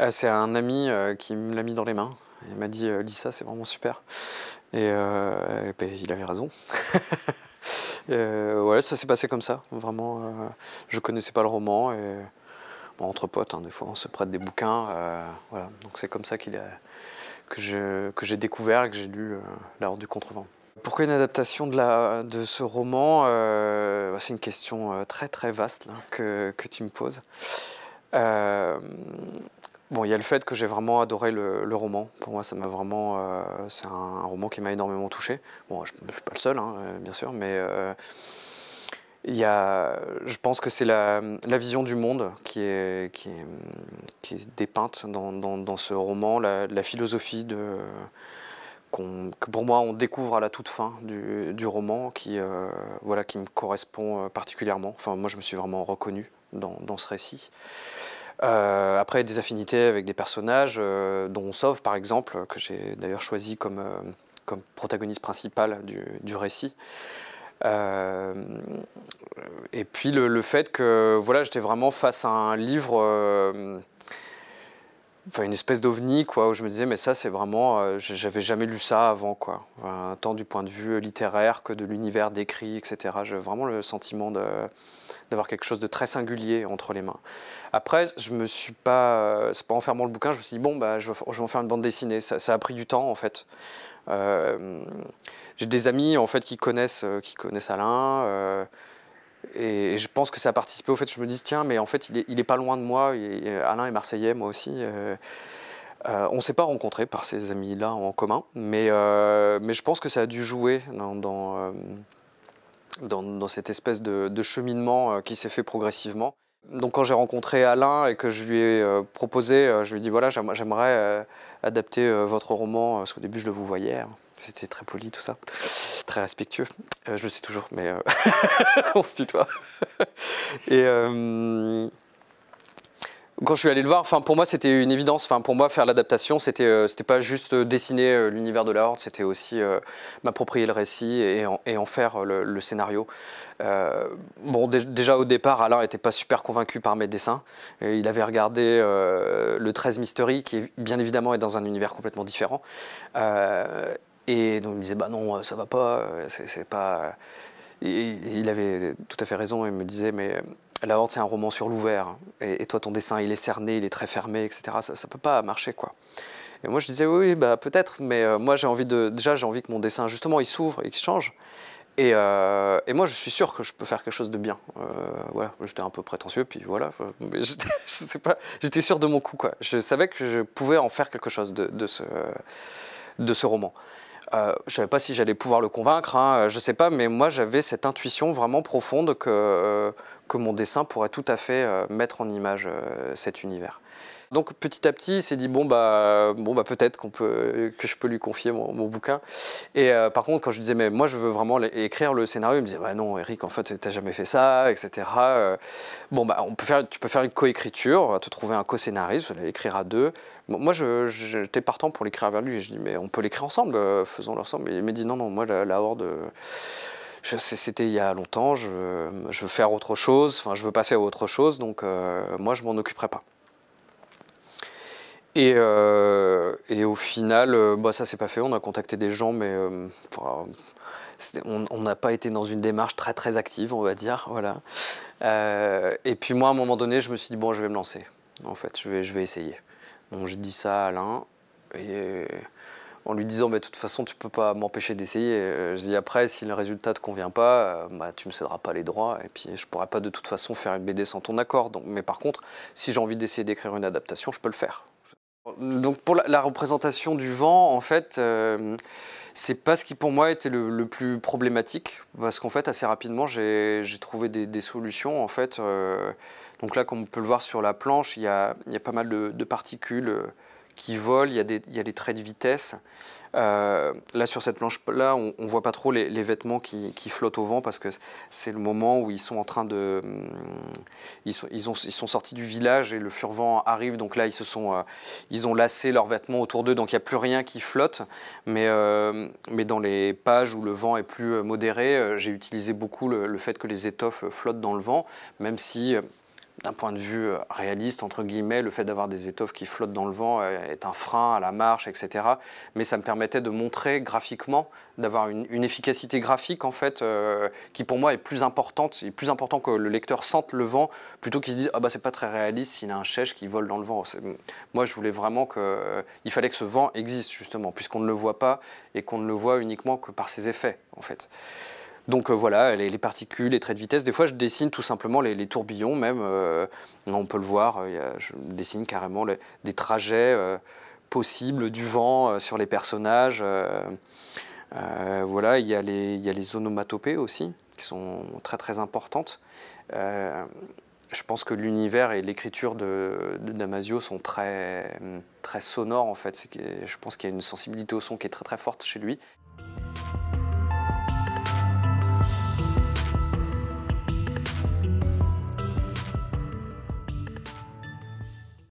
Euh, c'est un ami euh, qui me l'a mis dans les mains. Il m'a dit euh, Lisa, c'est vraiment super. Et, ben, il avait raison. euh, ça s'est passé comme ça. Vraiment, je connaissais pas le roman. Et, entre potes, hein, des fois, on se prête des bouquins. voilà. Donc c'est comme ça qu'il a, que j'ai que découvert et que j'ai lu La Horde du Contrevent. Pourquoi une adaptation de, la, de ce roman C'est une question très très vaste que, que, tu me poses. Euh, bon, il y a le fait que j'ai vraiment adoré le, roman. Pour moi, ça m'a vraiment, euh, c'est un, roman qui m'a énormément touché. Bon, je, ne suis pas le seul, hein, euh, bien sûr, mais il y a, je pense que c'est la, vision du monde qui est qui dépeinte dans, dans, ce roman, la, philosophie de que pour moi on découvre à la toute fin du, roman, qui voilà, qui me correspond particulièrement. Enfin, moi, je me suis vraiment reconnu dans, dans ce récit. Euh, après, des affinités avec des personnages, dont euh, dont Sauve, par exemple, que j'ai d'ailleurs choisi comme, euh, comme protagoniste principal du, du récit. et puis le, le, fait que voilà, j'étais vraiment face à un livre enfin une espèce d'ovni quoi où je me disais mais ça c'est vraiment j'avais jamais lu ça avant quoi enfin, tant du point de vue littéraire que de l'univers décrit etc j'ai vraiment le sentiment de d'avoir quelque chose de très singulier entre les mains. Après, je me suis pas, euh, c'est pas en fermant le bouquin, je me suis dit bon bah je vais, je vais en faire une bande dessinée. Ça, a pris du temps en fait. Euh, j'ai des amis en fait qui connaissent, euh, qui connaissent Alain. et, je pense que ça a participé au fait que je me dis tiens mais en fait il est, pas loin de moi. Alain est marseillais, moi aussi. on ne s'est pas rencontrés par ces amis-là en commun, mais, mais je pense que ça a dû jouer dans, dans, dans, dans cette espèce de, cheminement euh, qui s'est fait progressivement. Donc quand j'ai rencontré Alain et que je lui ai euh, proposé, euh, je lui ai dit voilà, j'aimerais adapter votre roman, parce qu'au début je le vous voyais, hein. c'était très poli tout ça, très respectueux, je le suis toujours, mais on se tutoie. et, quand je suis allé le voir, enfin pour moi c'était une évidence. Enfin pour moi faire l'adaptation, c'était n'était euh, c'était pas juste euh, dessiner euh, l'univers de la Horde, c'était aussi m'approprier le récit et en, faire le, scénario. bon déjà au départ, Alain n'était pas super convaincu par mes dessins. il avait regardé le 13 Mystery qui bien évidemment est dans un univers complètement différent. et donc il me disait bah non ça va pas, c'est pas. Et, il avait tout à fait raison. Il me disait mais la Horde, c'est un roman sur l'ouvert. Hein. Et, toi, ton dessin, il est cerné, il est très fermé, etc. Ça ne peut pas marcher, quoi. Et moi, je disais, oui, bah, peut-être, mais euh, moi, j'ai envie de. Déjà, j'ai envie que mon dessin, justement, il s'ouvre et qu'il change. Et, euh, moi, je suis sûr que je peux faire quelque chose de bien. Euh, voilà, j'étais un peu prétentieux, puis voilà. Mais je sais pas, j'étais sûr de mon coup, quoi. Je savais que je pouvais en faire quelque chose de, ce, de ce roman. Euh, je ne savais pas si j'allais pouvoir le convaincre, hein, euh, je ne sais pas, mais moi j'avais cette intuition vraiment profonde que, euh, mon dessin pourrait tout à fait mettre en image cet univers. Donc petit à petit, il s'est dit bon bah bon bah peut-être que je peux lui confier mon, bouquin. Et euh, par contre, quand je disais mais moi je veux vraiment écrire le scénario, il me disait non Eric, en fait t'as jamais fait ça, etc. Euh. bon bah tu peux faire une coécriture, te trouver un co-scénariste, l'écrire à deux. moi j'étais partant pour l'écrire vers lui, et je dis mais on peut l'écrire ensemble, euh, faisons-le ensemble. mais il m'a dit non non moi la, horde c'était il y a longtemps, je, veux faire autre chose, enfin, je veux passer à autre chose, donc moi je m'en occuperai pas. Et, euh, et, au final, euh, bah, ça s'est pas fait. On a contacté des gens, mais euh, on n'a pas été dans une démarche très très active, on va dire. Voilà. et puis moi, à un moment donné, je me suis dit bon, je vais me lancer. En fait, je vais, je vais essayer. Donc j'ai dit ça à Alain et en lui disant de toute façon, tu peux pas m'empêcher d'essayer. Je dis après, si le résultat te convient pas, bah, tu me céderas pas les droits et puis je pourrai pas de toute façon faire une BD sans ton accord. Donc, mais par contre, si j'ai envie d'essayer d'écrire une adaptation, je peux le faire. Donc pour la, représentation du vent, en fait, euh, c'est pas ce qui pour moi était le, plus problématique, parce qu'en fait assez rapidement j'ai trouvé des, solutions. En fait, euh. donc là, comme on peut le voir sur la planche, il y a, pas mal de particules euh, qui volent, il y a des, il y a des traits de vitesse. Euh, là, sur cette planche-là, on ne voit pas trop les, vêtements qui, qui, flottent au vent parce que c'est le moment où ils sont en train de. Hmm, ils sont, ils, ont, ils sont sortis du village et le furvent arrive. Donc là, ils, se sont, euh, ils ont lassé leurs vêtements autour d'eux. Donc il n'y a plus rien qui flotte. Mais, euh, mais dans les pages où le vent est plus modéré, j'ai utilisé beaucoup le, fait que les étoffes flottent dans le vent, même si d'un point de vue euh, réaliste, entre guillemets, le fait d'avoir des étoffes qui flottent dans le vent euh, est un frein à la marche, etc. Mais ça me permettait de montrer graphiquement, d'avoir une, efficacité graphique, en fait, euh, qui pour moi est plus importante, est plus important que le lecteur sente le vent, plutôt qu'il se dise, ah bah c'est pas très réaliste s'il a un chèche qui vole dans le vent. Moi, je voulais vraiment que, il fallait que ce vent existe, justement, puisqu'on ne le voit pas et qu'on ne le voit uniquement que par ses effets, en fait. Donc euh, voilà, les, particules, les traits de vitesse. Des fois, je dessine tout simplement les, tourbillons, même. Euh, on peut le voir, euh, je dessine carrément des trajets possibles du vent sur les personnages. voilà, il y, a y les onomatopées aussi, qui sont très très importantes. je pense que l'univers et l'écriture de, de, Damasio sont très, très sonores en fait. Je pense qu'il y a une sensibilité au son qui est très très forte chez lui.